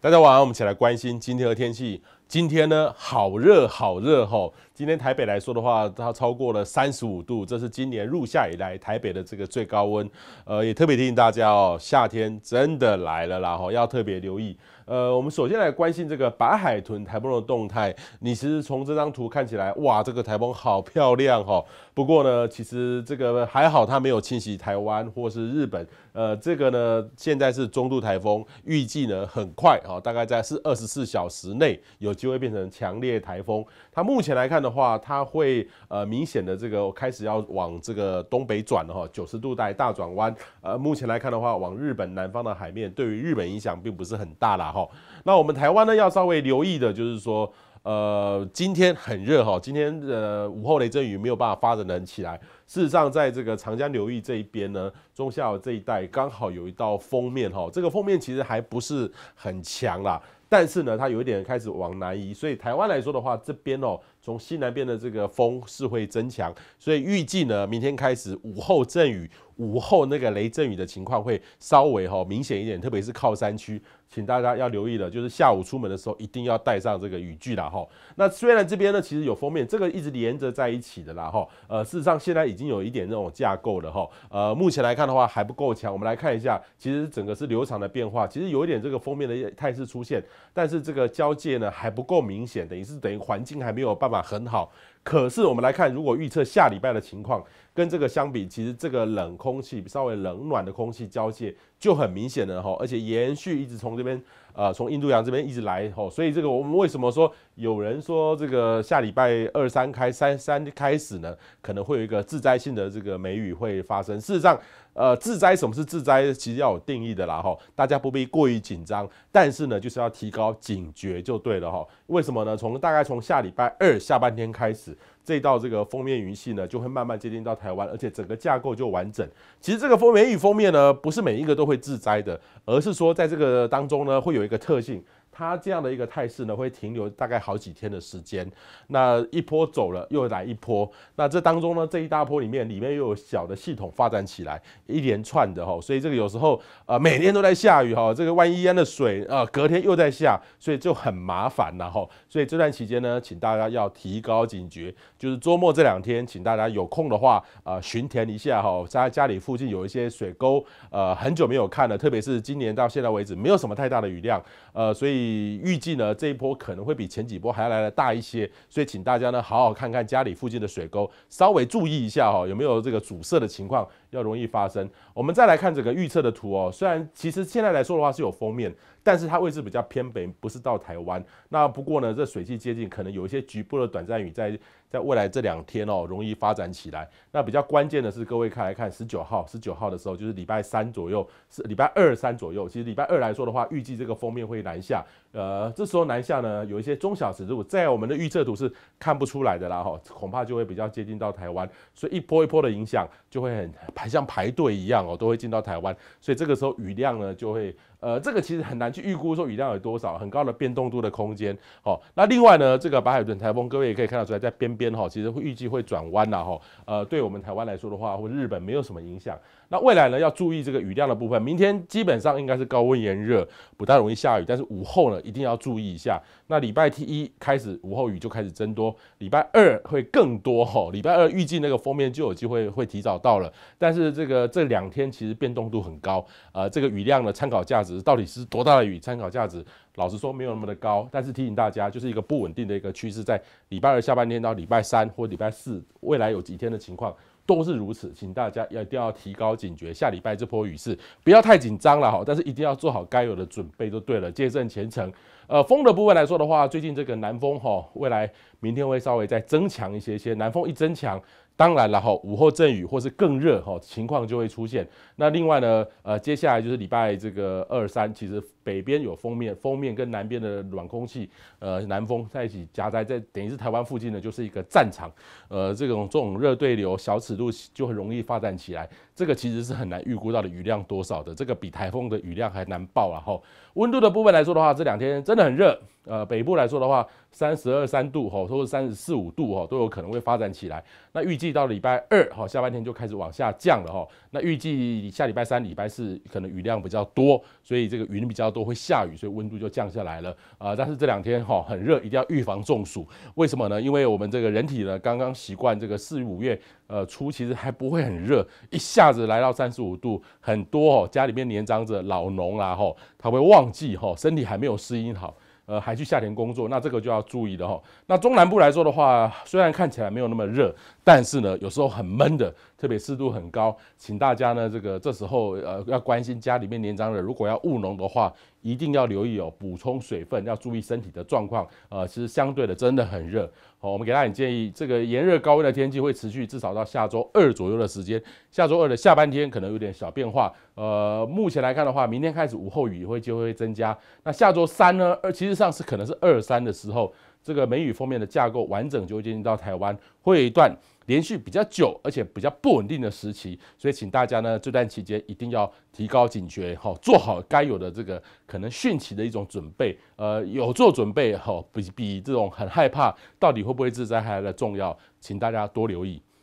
大家晚安，我们一起来关心今天的天气。今天呢，好热好热吼！今天台北来说的话，它超过了三十五度，这是今年入夏以来台北的这个最高温。呃，也特别提醒大家哦，夏天真的来了啦吼，要特别留意。呃，我们首先来关心这个白海豚台风的动态。你其实从这张图看起来，哇，这个台风好漂亮哦。不过呢，其实这个还好，它没有侵袭台湾或是日本。呃，这个呢，现在是中度台风，预计呢很快啊，大概在是二十四小时内有。就会变成强烈台风。它目前来看的话，它会呃明显的这个开始要往这个东北转了哈，九十度带大转弯。呃，目前来看的话，往日本南方的海面，对于日本影响并不是很大啦。哈。那我们台湾呢，要稍微留意的就是说，呃，今天很热哈，今天呃午后雷阵雨没有办法发展得起来。事实上，在这个长江流域这一边呢，中下游这一带刚好有一道封面哈，这个封面其实还不是很强啦，但是呢，它有一点开始往南移，所以台湾来说的话，这边哦，从西南边的这个风是会增强，所以预计呢，明天开始午后阵雨，午后那个雷阵雨的情况会稍微哈明显一点，特别是靠山区，请大家要留意的，就是下午出门的时候一定要带上这个雨具啦哈。那虽然这边呢，其实有封面，这个一直连着在一起的啦哈，呃，事实上现在已已经有一点那种架构了哈，呃，目前来看的话还不够强。我们来看一下，其实整个是流场的变化，其实有一点这个封面的态势出现，但是这个交界呢还不够明显，等于是等于环境还没有办法很好。可是我们来看，如果预测下礼拜的情况跟这个相比，其实这个冷空气稍微冷暖的空气交界就很明显的哈，而且延续一直从这边呃，从印度洋这边一直来吼，所以这个我们为什么说有人说这个下礼拜二三开三三开始呢？可能会有一个自灾性的这个梅雨会发生。事实上。呃，自灾什么是自灾？其实要有定义的啦，哈，大家不必过于紧张，但是呢，就是要提高警觉就对了，哈。为什么呢？从大概从下礼拜二下半天开始，这道这个封面云系呢，就会慢慢接近到台湾，而且整个架构就完整。其实这个锋梅雨封面呢，不是每一个都会自灾的，而是说在这个当中呢，会有一个特性。它这样的一个态势呢，会停留大概好几天的时间。那一波走了，又来一波。那这当中呢，这一大波里面，里面又有小的系统发展起来，一连串的哈。所以这个有时候呃，每天都在下雨哈。这个万一淹了水啊，隔天又在下，所以就很麻烦了哈。所以这段期间呢，请大家要提高警觉。就是周末这两天，请大家有空的话呃，巡田一下哈，在家里附近有一些水沟，呃，很久没有看了。特别是今年到现在为止，没有什么太大的雨量，呃，所以。预计呢，这一波可能会比前几波还要来的大一些，所以请大家呢，好好看看家里附近的水沟，稍微注意一下哦，有没有这个阻塞的情况。要容易发生。我们再来看整个预测的图哦。虽然其实现在来说的话是有封面，但是它位置比较偏北，不是到台湾。那不过呢，这水汽接近，可能有一些局部的短暂雨在在未来这两天哦容易发展起来。那比较关键的是，各位看来看，十九号、十九号的时候就是礼拜三左右，是礼拜二、三左右。其实礼拜二来说的话，预计这个封面会南下。呃，这时候南下呢，有一些中小尺度，在我们的预测图是看不出来的啦哈，恐怕就会比较接近到台湾，所以一波一波的影响就会很。像排队一样哦，都会进到台湾，所以这个时候雨量呢就会，呃，这个其实很难去预估说雨量有多少，很高的变动度的空间哦。那另外呢，这个白海豚台风，各位也可以看到出来，在边边哈，其实会预计会转弯啦哈，呃，对我们台湾来说的话，或日本没有什么影响。那未来呢，要注意这个雨量的部分。明天基本上应该是高温炎热，不太容易下雨，但是午后呢一定要注意一下。那礼拜一一开始午后雨就开始增多，礼拜二会更多哈。礼拜二预计那个封面就有机会会提早到了，但。但是这个这两天其实变动度很高，呃，这个雨量的参考价值到底是多大的雨参考价值？老实说没有那么的高。但是提醒大家，就是一个不稳定的一个趋势，在礼拜二下半天到礼拜三或礼拜四，未来有几天的情况都是如此，请大家要一定要提高警觉。下礼拜这波雨势不要太紧张了哈，但是一定要做好该有的准备就对了，接证前程。呃，风的部分来说的话，最近这个南风哈，未来明天会稍微再增强一些些，南风一增强。当然，了哈，午后阵雨或是更热，吼，情况就会出现。那另外呢，呃，接下来就是礼拜这个二三，其实北边有封面，封面跟南边的暖空气，呃，南风在一起夹在在，等于是台湾附近呢就是一个战场，呃，这种这种热对流小尺度就很容易发展起来。这个其实是很难预估到的雨量多少的，这个比台风的雨量还难报了吼。温度的部分来说的话，这两天真的很热。呃，北部来说的话，三十二三度哈，或者三十四五度哈，都有可能会发展起来。那预计到礼拜二哈，下半天就开始往下降了哈。那预计下礼拜三、礼拜四可能雨量比较多，所以这个云比较多会下雨，所以温度就降下来了啊。但是这两天哈很热，一定要预防中暑。为什么呢？因为我们这个人体呢，刚刚习惯这个四五月，呃，初其实还不会很热，一下子来到三十五度，很多哦，家里面年长者、老农啦，吼，他会忘记吼，身体还没有适应好。呃，还去夏天工作，那这个就要注意了哈。那中南部来说的话，虽然看起来没有那么热，但是呢，有时候很闷的，特别湿度很高。请大家呢，这个这时候呃，要关心家里面年长人，如果要务农的话。一定要留意哦，补充水分，要注意身体的状况。呃，其实相对的真的很热。好，我们给大家建议，这个炎热高温的天气会持续至少到下周二左右的时间。下周二的下半天可能有点小变化。呃，目前来看的话，明天开始午后雨会就会增加。那下周三呢？二，其实上是可能是二三的时候。这个梅雨封面的架构完整，就会进入到台湾，会有一段连续比较久，而且比较不稳定的时期。所以，请大家呢，这段期间一定要提高警觉，哈，做好该有的这个可能汛期的一种准备。呃，有做准备，哈，比比这种很害怕到底会不会自灾还来重要。请大家多留意。